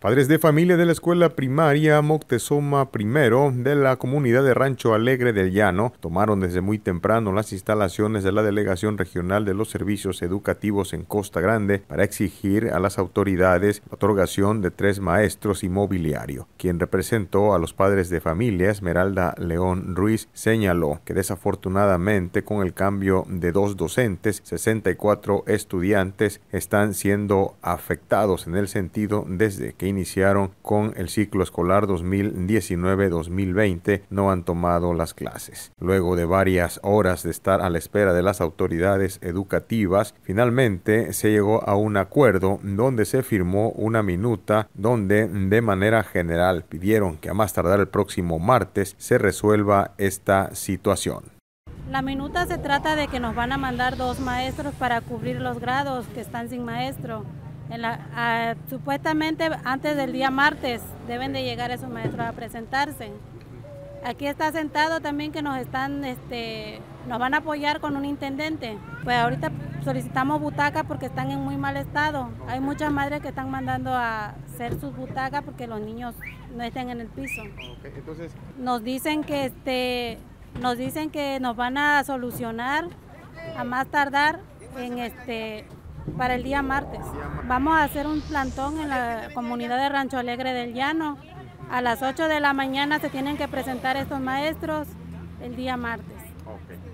Padres de familia de la escuela primaria Moctezuma I de la comunidad de Rancho Alegre del Llano tomaron desde muy temprano las instalaciones de la Delegación Regional de los Servicios Educativos en Costa Grande para exigir a las autoridades la otorgación de tres maestros inmobiliario. Quien representó a los padres de familia, Esmeralda León Ruiz, señaló que desafortunadamente con el cambio de dos docentes, 64 estudiantes están siendo afectados en el sentido desde que iniciaron con el ciclo escolar 2019-2020 no han tomado las clases. Luego de varias horas de estar a la espera de las autoridades educativas, finalmente se llegó a un acuerdo donde se firmó una minuta donde de manera general pidieron que a más tardar el próximo martes se resuelva esta situación. La minuta se trata de que nos van a mandar dos maestros para cubrir los grados que están sin maestro supuestamente antes del día martes deben de llegar esos maestros a presentarse. Aquí está sentado también que nos están, este, nos van a apoyar con un intendente. Pues ahorita solicitamos butacas porque están en muy mal estado. Hay muchas madres que están mandando a hacer sus butacas porque los niños no estén en el piso. Ah, nos dicen que este, nos dicen que nos van a solucionar a más tardar en este para el día martes. Vamos a hacer un plantón en la comunidad de Rancho Alegre del Llano. A las 8 de la mañana se tienen que presentar estos maestros el día martes.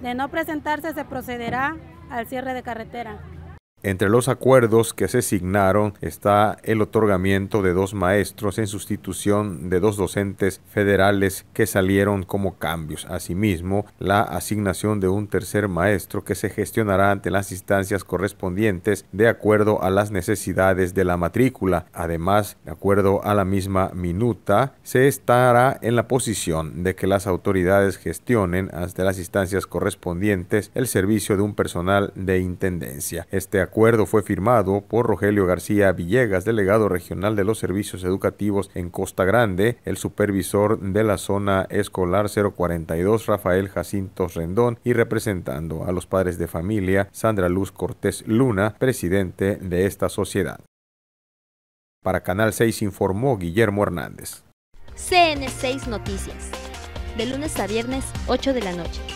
De no presentarse se procederá al cierre de carretera. Entre los acuerdos que se asignaron está el otorgamiento de dos maestros en sustitución de dos docentes federales que salieron como cambios. Asimismo, la asignación de un tercer maestro que se gestionará ante las instancias correspondientes de acuerdo a las necesidades de la matrícula. Además, de acuerdo a la misma minuta, se estará en la posición de que las autoridades gestionen ante las instancias correspondientes el servicio de un personal de intendencia. Este acuerdo fue firmado por Rogelio García Villegas, delegado regional de los servicios educativos en Costa Grande, el supervisor de la zona escolar 042 Rafael Jacinto Rendón y representando a los padres de familia Sandra Luz Cortés Luna, presidente de esta sociedad. Para Canal 6 informó Guillermo Hernández. CN6 Noticias, de lunes a viernes 8 de la noche.